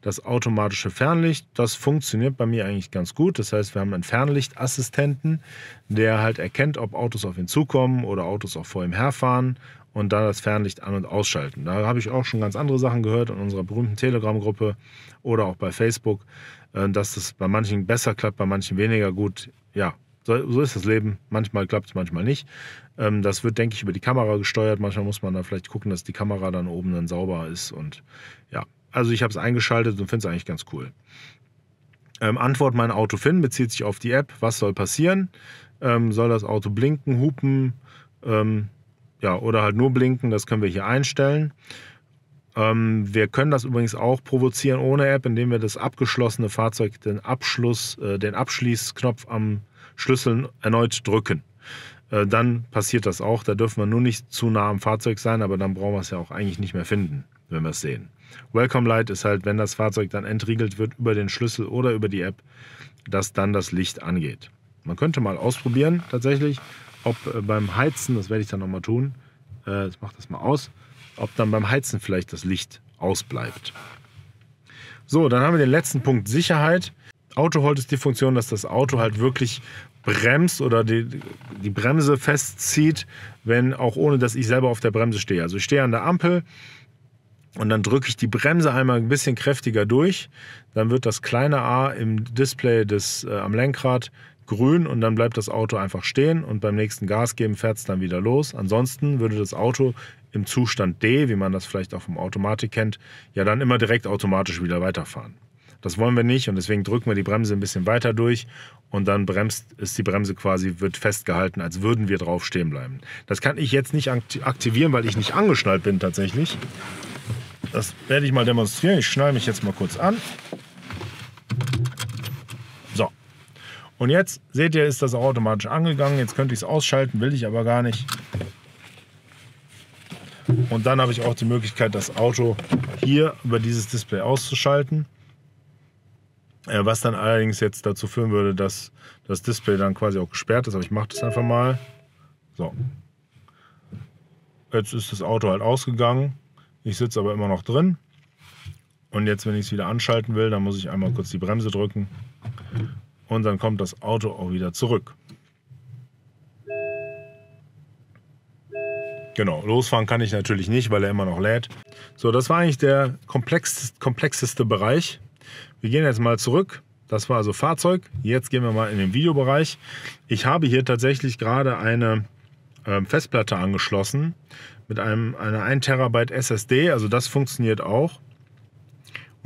[SPEAKER 1] Das automatische Fernlicht, das funktioniert bei mir eigentlich ganz gut. Das heißt, wir haben einen Fernlichtassistenten, der halt erkennt, ob Autos auf ihn zukommen oder Autos auch vor ihm herfahren und dann das Fernlicht an- und ausschalten. Da habe ich auch schon ganz andere Sachen gehört in unserer berühmten Telegram-Gruppe oder auch bei Facebook. Äh, dass es bei manchen besser klappt, bei manchen weniger gut. Ja, so, so ist das Leben. Manchmal klappt es, manchmal nicht. Ähm, das wird, denke ich, über die Kamera gesteuert. Manchmal muss man da vielleicht gucken, dass die Kamera dann oben dann sauber ist. Und ja, also ich habe es eingeschaltet und finde es eigentlich ganz cool. Ähm, Antwort mein Auto finden bezieht sich auf die App. Was soll passieren? Ähm, soll das Auto blinken, hupen? Ähm, ja, oder halt nur blinken, das können wir hier einstellen. Ähm, wir können das übrigens auch provozieren ohne App, indem wir das abgeschlossene Fahrzeug, den Abschluss, äh, den Abschließknopf am Schlüsseln erneut drücken. Äh, dann passiert das auch. Da dürfen wir nur nicht zu nah am Fahrzeug sein, aber dann brauchen wir es ja auch eigentlich nicht mehr finden, wenn wir es sehen. Welcome Light ist halt, wenn das Fahrzeug dann entriegelt wird über den Schlüssel oder über die App, dass dann das Licht angeht. Man könnte mal ausprobieren tatsächlich, ob äh, beim Heizen, das werde ich dann nochmal tun, ich mache das mal aus, ob dann beim Heizen vielleicht das Licht ausbleibt. So, dann haben wir den letzten Punkt Sicherheit. Autohold ist die Funktion, dass das Auto halt wirklich bremst oder die, die Bremse festzieht, wenn auch ohne, dass ich selber auf der Bremse stehe. Also ich stehe an der Ampel und dann drücke ich die Bremse einmal ein bisschen kräftiger durch. Dann wird das kleine A im Display des, äh, am Lenkrad grün und dann bleibt das Auto einfach stehen und beim nächsten Gas geben fährt es dann wieder los. Ansonsten würde das Auto im Zustand D, wie man das vielleicht auch vom Automatik kennt, ja dann immer direkt automatisch wieder weiterfahren. Das wollen wir nicht und deswegen drücken wir die Bremse ein bisschen weiter durch und dann bremst, ist die Bremse quasi, wird festgehalten, als würden wir drauf stehen bleiben. Das kann ich jetzt nicht aktivieren, weil ich nicht angeschnallt bin tatsächlich. Das werde ich mal demonstrieren. Ich schnalle mich jetzt mal kurz an. Und jetzt seht ihr, ist das auch automatisch angegangen. Jetzt könnte ich es ausschalten, will ich aber gar nicht. Und dann habe ich auch die Möglichkeit, das Auto hier über dieses Display auszuschalten. Äh, was dann allerdings jetzt dazu führen würde, dass das Display dann quasi auch gesperrt ist. Aber ich mache das einfach mal. So. Jetzt ist das Auto halt ausgegangen. Ich sitze aber immer noch drin. Und jetzt, wenn ich es wieder anschalten will, dann muss ich einmal kurz die Bremse drücken und dann kommt das Auto auch wieder zurück. Genau, losfahren kann ich natürlich nicht, weil er immer noch lädt. So, das war eigentlich der komplex, komplexeste Bereich. Wir gehen jetzt mal zurück. Das war also Fahrzeug. Jetzt gehen wir mal in den Videobereich. Ich habe hier tatsächlich gerade eine äh, Festplatte angeschlossen mit einem, einer 1 Terabyte SSD. Also das funktioniert auch.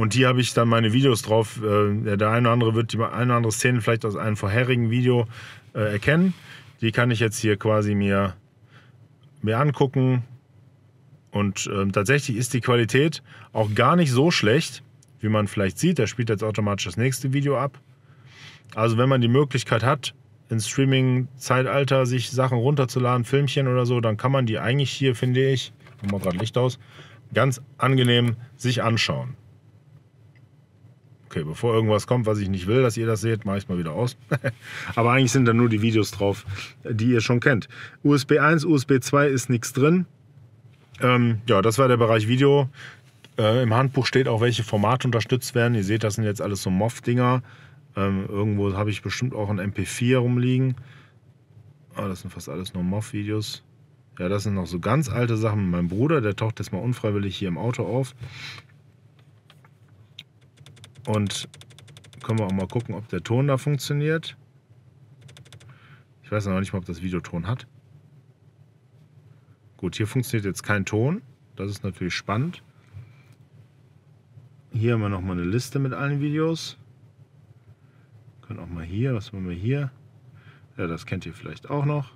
[SPEAKER 1] Und hier habe ich dann meine Videos drauf. Äh, der eine oder andere wird die eine oder andere Szene vielleicht aus einem vorherigen Video äh, erkennen. Die kann ich jetzt hier quasi mir, mir angucken. Und ähm, tatsächlich ist die Qualität auch gar nicht so schlecht, wie man vielleicht sieht. Da spielt jetzt automatisch das nächste Video ab. Also wenn man die Möglichkeit hat, im Streaming-Zeitalter sich Sachen runterzuladen, Filmchen oder so, dann kann man die eigentlich hier, finde ich, ich mal gerade Licht aus, ganz angenehm sich anschauen okay, bevor irgendwas kommt, was ich nicht will, dass ihr das seht, mache ich es mal wieder aus. *laughs* Aber eigentlich sind da nur die Videos drauf, die ihr schon kennt. USB 1, USB 2 ist nichts drin. Ähm, ja, das war der Bereich Video. Äh, Im Handbuch steht auch, welche Formate unterstützt werden. Ihr seht, das sind jetzt alles so MOV-Dinger. Ähm, irgendwo habe ich bestimmt auch ein MP4 rumliegen. Ah, das sind fast alles nur MOV-Videos. Ja, das sind noch so ganz alte Sachen. Mein Bruder, der taucht jetzt mal unfreiwillig hier im Auto auf. Und können wir auch mal gucken, ob der Ton da funktioniert. Ich weiß noch nicht mal, ob das Videoton hat. Gut, hier funktioniert jetzt kein Ton. Das ist natürlich spannend. Hier haben wir noch mal eine Liste mit allen Videos. Wir können auch mal hier, was machen wir hier? Ja, das kennt ihr vielleicht auch noch.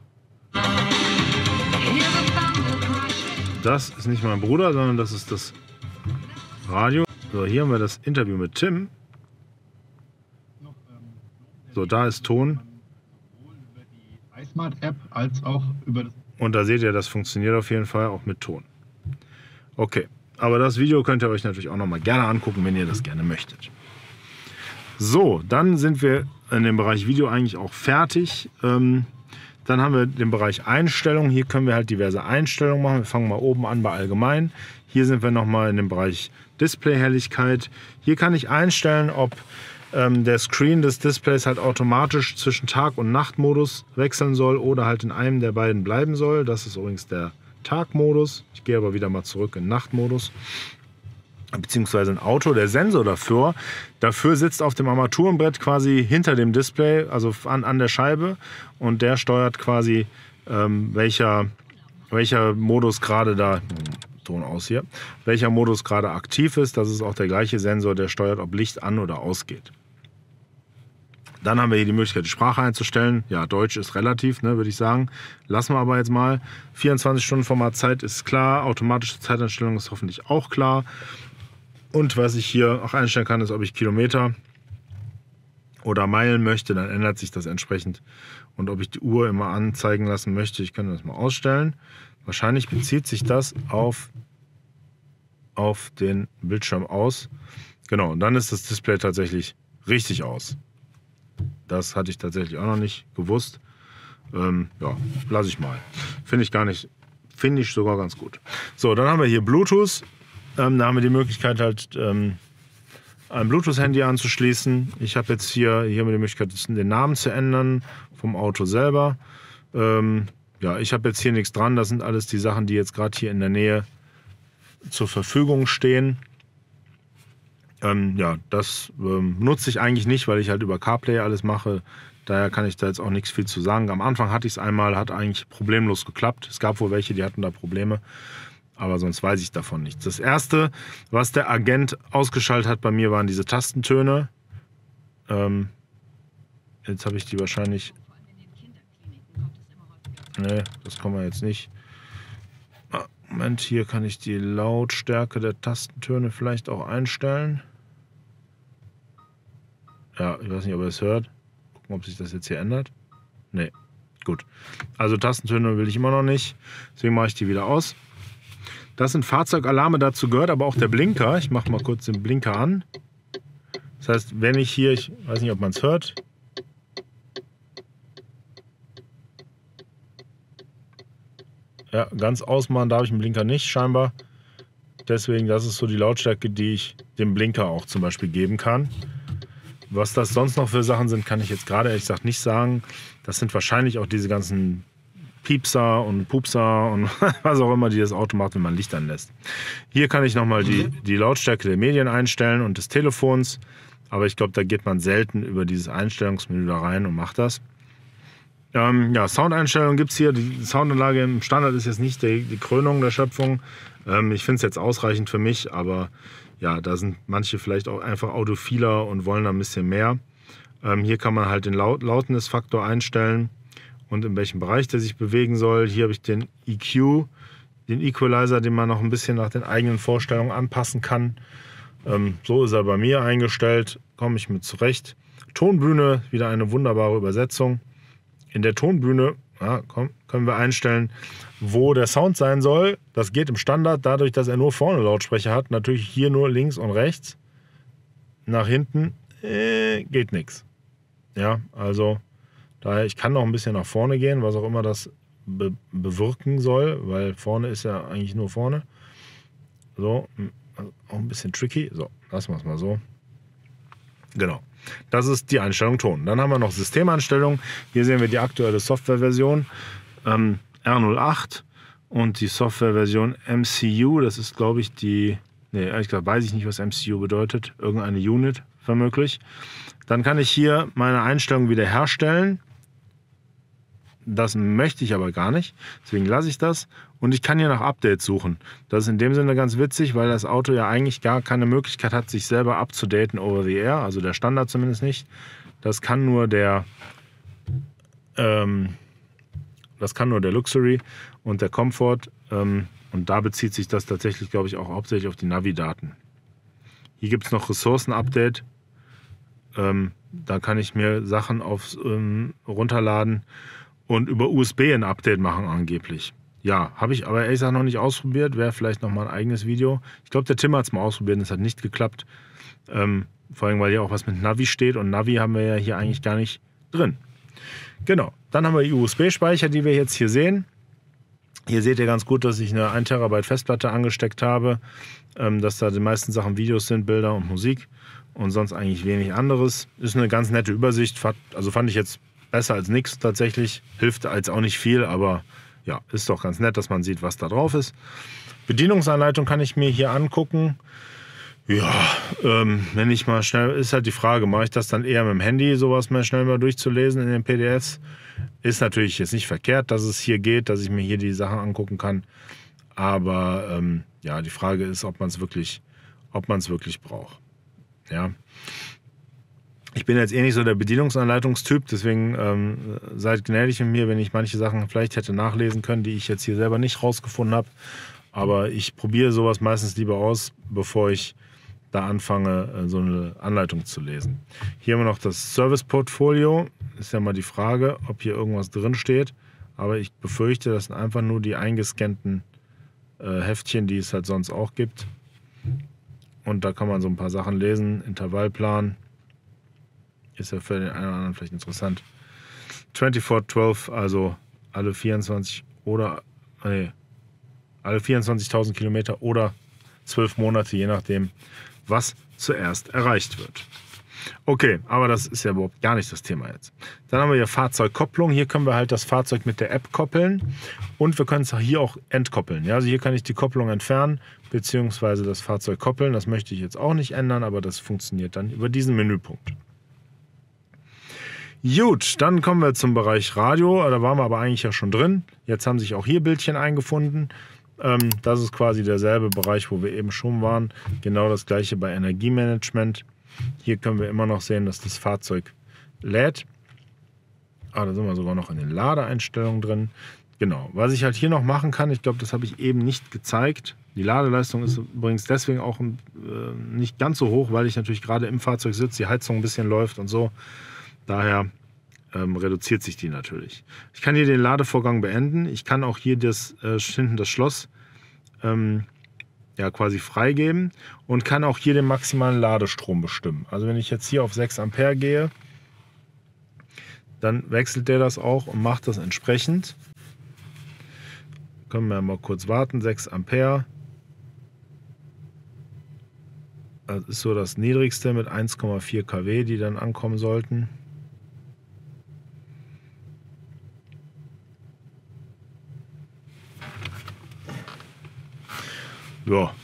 [SPEAKER 1] Das ist nicht mein Bruder, sondern das ist das Radio. So, hier haben wir das Interview mit Tim. So, da ist Ton. Und da seht ihr, das funktioniert auf jeden Fall auch mit Ton. Okay, aber das Video könnt ihr euch natürlich auch nochmal gerne angucken, wenn ihr das gerne möchtet. So, dann sind wir in dem Bereich Video eigentlich auch fertig. Ähm, dann haben wir den Bereich Einstellungen. Hier können wir halt diverse Einstellungen machen. Wir fangen mal oben an bei Allgemein. Hier sind wir nochmal in dem Bereich Display-Helligkeit. Hier kann ich einstellen, ob ähm, der Screen des Displays halt automatisch zwischen Tag- und Nachtmodus wechseln soll oder halt in einem der beiden bleiben soll. Das ist übrigens der Tagmodus. Ich gehe aber wieder mal zurück in Nachtmodus beziehungsweise ein Auto, der Sensor dafür, dafür sitzt auf dem Armaturenbrett quasi hinter dem Display, also an, an der Scheibe und der steuert quasi ähm, welcher, welcher Modus gerade da Ton aus hier, welcher Modus gerade aktiv ist. Das ist auch der gleiche Sensor, der steuert, ob Licht an oder ausgeht. Dann haben wir hier die Möglichkeit, die Sprache einzustellen. Ja, Deutsch ist relativ, ne, würde ich sagen. Lassen wir aber jetzt mal. 24 Stunden Format Zeit ist klar. Automatische Zeiteinstellung ist hoffentlich auch klar. Und was ich hier auch einstellen kann, ist, ob ich Kilometer oder Meilen möchte, dann ändert sich das entsprechend. Und ob ich die Uhr immer anzeigen lassen möchte, ich kann das mal ausstellen. Wahrscheinlich bezieht sich das auf, auf den Bildschirm aus. Genau, und dann ist das Display tatsächlich richtig aus. Das hatte ich tatsächlich auch noch nicht gewusst. Ähm, ja, lasse ich mal. Finde ich gar nicht, finde ich sogar ganz gut. So, dann haben wir hier Bluetooth. Ähm, da haben wir die Möglichkeit halt ähm, ein Bluetooth-Handy anzuschließen. Ich habe jetzt hier, hier haben wir die Möglichkeit, den Namen zu ändern vom Auto selber. Ähm, ja, ich habe jetzt hier nichts dran. Das sind alles die Sachen, die jetzt gerade hier in der Nähe zur Verfügung stehen. Ähm, ja, das ähm, nutze ich eigentlich nicht, weil ich halt über CarPlay alles mache. Daher kann ich da jetzt auch nichts viel zu sagen. Am Anfang hatte ich es einmal, hat eigentlich problemlos geklappt. Es gab wohl welche, die hatten da Probleme aber sonst weiß ich davon nichts. Das erste, was der Agent ausgeschaltet hat bei mir, waren diese Tastentöne. Ähm, jetzt habe ich die wahrscheinlich. Nee, das kommen wir jetzt nicht. Ah, Moment, hier kann ich die Lautstärke der Tastentöne vielleicht auch einstellen. Ja, ich weiß nicht, ob ihr es hört. Gucken, ob sich das jetzt hier ändert. Nee, gut. Also Tastentöne will ich immer noch nicht. Deswegen mache ich die wieder aus. Das sind Fahrzeugalarme, dazu gehört aber auch der Blinker. Ich mache mal kurz den Blinker an. Das heißt, wenn ich hier, ich weiß nicht, ob man es hört, Ja, ganz ausmachen darf ich den Blinker nicht, scheinbar. Deswegen, das ist so die Lautstärke, die ich dem Blinker auch zum Beispiel geben kann. Was das sonst noch für Sachen sind, kann ich jetzt gerade ehrlich gesagt nicht sagen. Das sind wahrscheinlich auch diese ganzen Piepser und Pupser und *laughs* was auch immer, die das Auto macht, wenn man Licht anlässt. Hier kann ich nochmal die, mhm. die Lautstärke der Medien einstellen und des Telefons. Aber ich glaube, da geht man selten über dieses Einstellungsmenü da rein und macht das. Ähm, ja, Soundeinstellungen gibt es hier. Die Soundanlage im Standard ist jetzt nicht die, die Krönung der Schöpfung. Ähm, ich finde es jetzt ausreichend für mich, aber ja, da sind manche vielleicht auch einfach autophiler und wollen da ein bisschen mehr. Ähm, hier kann man halt den Laut Lautness-Faktor einstellen und in welchem Bereich der sich bewegen soll. Hier habe ich den EQ, den Equalizer, den man noch ein bisschen nach den eigenen Vorstellungen anpassen kann. Ähm, so ist er bei mir eingestellt, komme ich mit zurecht. Tonbühne, wieder eine wunderbare Übersetzung. In der Tonbühne ja, komm, können wir einstellen, wo der Sound sein soll. Das geht im Standard dadurch, dass er nur vorne Lautsprecher hat. Natürlich hier nur links und rechts. Nach hinten äh, geht nichts. Ja, also Daher, ich kann noch ein bisschen nach vorne gehen, was auch immer das be bewirken soll, weil vorne ist ja eigentlich nur vorne. So, hm, also auch ein bisschen tricky. So, lassen wir es mal so. Genau. Das ist die Einstellung Ton. Dann haben wir noch Systemeinstellungen. Hier sehen wir die aktuelle Softwareversion ähm, R08 und die Softwareversion MCU. Das ist, glaube ich, die. Nee, ehrlich gesagt weiß ich nicht, was MCU bedeutet. Irgendeine Unit vermutlich. Dann kann ich hier meine Einstellungen wieder herstellen das möchte ich aber gar nicht. Deswegen lasse ich das und ich kann hier nach Updates suchen. Das ist in dem Sinne ganz witzig, weil das Auto ja eigentlich gar keine Möglichkeit hat, sich selber abzudaten over the air, also der Standard zumindest nicht. Das kann nur der, ähm, das kann nur der Luxury und der Comfort. Ähm, und da bezieht sich das tatsächlich, glaube ich, auch hauptsächlich auf die Navi-Daten. Hier gibt es noch Ressourcen-Update. Ähm, da kann ich mir Sachen aufs, ähm, runterladen und über USB ein Update machen angeblich. Ja, habe ich aber ehrlich gesagt noch nicht ausprobiert. Wäre vielleicht nochmal ein eigenes Video. Ich glaube, der Tim hat es mal ausprobiert und es hat nicht geklappt. Ähm, vor allem, weil hier auch was mit Navi steht und Navi haben wir ja hier eigentlich gar nicht drin. Genau, dann haben wir die USB-Speicher, die wir jetzt hier sehen. Hier seht ihr ganz gut, dass ich eine 1 tb Festplatte angesteckt habe, ähm, dass da die meisten Sachen Videos sind, Bilder und Musik und sonst eigentlich wenig anderes. Ist eine ganz nette Übersicht, also fand ich jetzt Besser als nichts tatsächlich, hilft als auch nicht viel, aber ja, ist doch ganz nett, dass man sieht, was da drauf ist. Bedienungsanleitung kann ich mir hier angucken. Ja, ähm, wenn ich mal schnell, ist halt die Frage, mache ich das dann eher mit dem Handy, sowas mal schnell mal durchzulesen in den PDFs? Ist natürlich jetzt nicht verkehrt, dass es hier geht, dass ich mir hier die Sachen angucken kann. Aber ähm, ja, die Frage ist, ob man es wirklich, ob man es wirklich braucht. Ja. Ich bin jetzt eh nicht so der Bedienungsanleitungstyp, deswegen ähm, seid gnädig mit mir, wenn ich manche Sachen vielleicht hätte nachlesen können, die ich jetzt hier selber nicht rausgefunden habe. Aber ich probiere sowas meistens lieber aus, bevor ich da anfange, äh, so eine Anleitung zu lesen. Hier haben wir noch das Service-Portfolio. Ist ja mal die Frage, ob hier irgendwas drin steht. Aber ich befürchte, das sind einfach nur die eingescannten äh, Heftchen, die es halt sonst auch gibt. Und da kann man so ein paar Sachen lesen, Intervallplan, ist ja für den einen oder anderen vielleicht interessant. 24-12, also alle 24 oder nee, alle 24.000 Kilometer oder 12 Monate, je nachdem, was zuerst erreicht wird. Okay, aber das ist ja überhaupt gar nicht das Thema jetzt. Dann haben wir hier Fahrzeugkopplung. Hier können wir halt das Fahrzeug mit der App koppeln und wir können es hier auch entkoppeln. Ja, also hier kann ich die Kopplung entfernen bzw. das Fahrzeug koppeln. Das möchte ich jetzt auch nicht ändern, aber das funktioniert dann über diesen Menüpunkt. Gut, dann kommen wir zum Bereich Radio. Da waren wir aber eigentlich ja schon drin. Jetzt haben sich auch hier Bildchen eingefunden. Ähm, das ist quasi derselbe Bereich, wo wir eben schon waren. Genau das gleiche bei Energiemanagement. Hier können wir immer noch sehen, dass das Fahrzeug lädt. Ah, da sind wir sogar noch in den Ladeeinstellungen drin. Genau, was ich halt hier noch machen kann, ich glaube, das habe ich eben nicht gezeigt. Die Ladeleistung ist übrigens deswegen auch ähm, nicht ganz so hoch, weil ich natürlich gerade im Fahrzeug sitze, die Heizung ein bisschen läuft und so. Daher ähm, reduziert sich die natürlich. Ich kann hier den Ladevorgang beenden. Ich kann auch hier das, äh, hinten das Schloss ähm, ja, quasi freigeben und kann auch hier den maximalen Ladestrom bestimmen. Also wenn ich jetzt hier auf 6 Ampere gehe, dann wechselt der das auch und macht das entsprechend. Können wir mal kurz warten, 6 Ampere. Das ist so das niedrigste mit 1,4 kW, die dann ankommen sollten. Ja,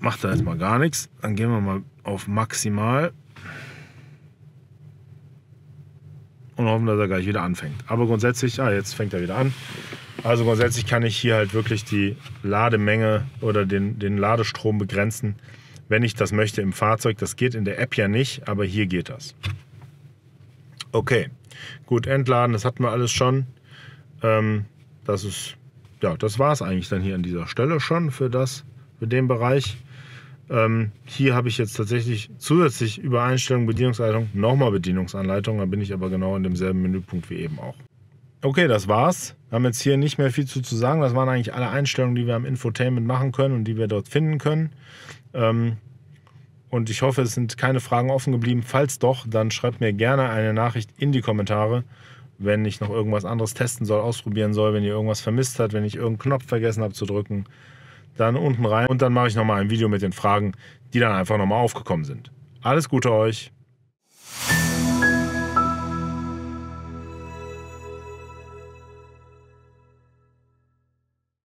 [SPEAKER 1] macht da jetzt mal gar nichts. Dann gehen wir mal auf maximal. Und hoffen, dass er gleich wieder anfängt. Aber grundsätzlich, ah, jetzt fängt er wieder an. Also grundsätzlich kann ich hier halt wirklich die Lademenge oder den, den Ladestrom begrenzen, wenn ich das möchte im Fahrzeug. Das geht in der App ja nicht, aber hier geht das. Okay, gut, entladen, das hatten wir alles schon. Ähm, das ist ja, das war es eigentlich dann hier an dieser Stelle schon für das, für den Bereich. Ähm, hier habe ich jetzt tatsächlich zusätzlich über Übereinstellung, Bedienungsanleitung, nochmal Bedienungsanleitung. Da bin ich aber genau in demselben Menüpunkt wie eben auch. Okay, das war's. Wir haben jetzt hier nicht mehr viel zu, zu sagen. Das waren eigentlich alle Einstellungen, die wir am Infotainment machen können und die wir dort finden können. Ähm, und ich hoffe, es sind keine Fragen offen geblieben. Falls doch, dann schreibt mir gerne eine Nachricht in die Kommentare wenn ich noch irgendwas anderes testen soll, ausprobieren soll, wenn ihr irgendwas vermisst habt, wenn ich irgendeinen Knopf vergessen habe zu drücken, dann unten rein und dann mache ich nochmal ein Video mit den Fragen, die dann einfach nochmal aufgekommen sind. Alles Gute euch!